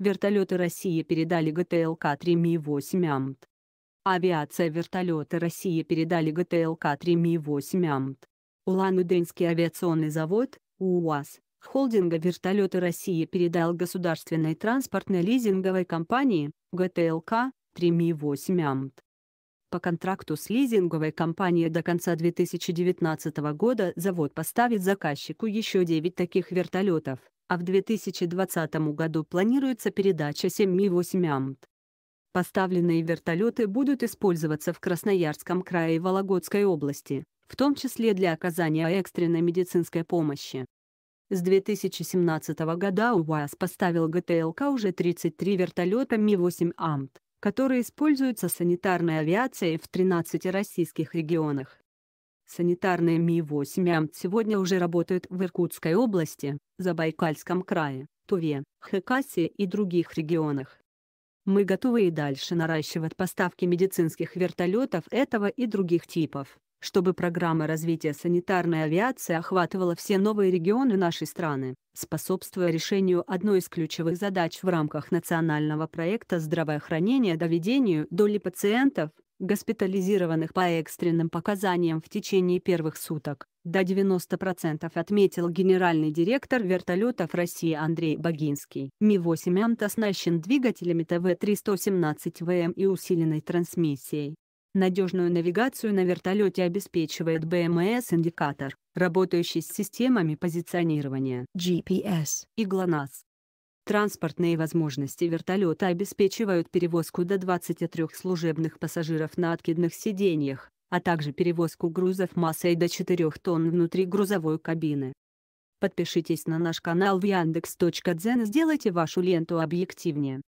Вертолеты России передали ГТЛК 3 Ми-8 АМТ. Авиация вертолеты России передали ГТЛК 3 Ми-8 АМТ. Улан-Удэнский авиационный завод, УАЗ, холдинга «Вертолеты России» передал государственной транспортной лизинговой компании, ГТЛК, 3 Ми-8 АМТ. По контракту с лизинговой компанией до конца 2019 года завод поставит заказчику еще 9 таких вертолетов, а в 2020 году планируется передача 7 Ми-8 АМТ. Поставленные вертолеты будут использоваться в Красноярском крае и Вологодской области, в том числе для оказания экстренной медицинской помощи. С 2017 года УАЗ поставил ГТЛК уже 33 вертолета Ми-8 АМТ которые используются санитарной авиацией в 13 российских регионах. Санитарные Ми-8 сегодня уже работают в Иркутской области, Забайкальском крае, Туве, Хакасии и других регионах. Мы готовы и дальше наращивать поставки медицинских вертолетов этого и других типов чтобы программа развития санитарной авиации охватывала все новые регионы нашей страны, способствуя решению одной из ключевых задач в рамках национального проекта здравоохранения доведению доли пациентов, госпитализированных по экстренным показаниям в течение первых суток, до 90% отметил генеральный директор вертолетов России Андрей Богинский. Ми-8М оснащен двигателями ТВ-317ВМ и усиленной трансмиссией, Надежную навигацию на вертолете обеспечивает БМС-индикатор, работающий с системами позиционирования GPS и ГЛОНАСС. Транспортные возможности вертолета обеспечивают перевозку до 23 служебных пассажиров на откидных сиденьях, а также перевозку грузов массой до 4 тонн внутри грузовой кабины. Подпишитесь на наш канал в яндекс.Дзен и сделайте вашу ленту объективнее.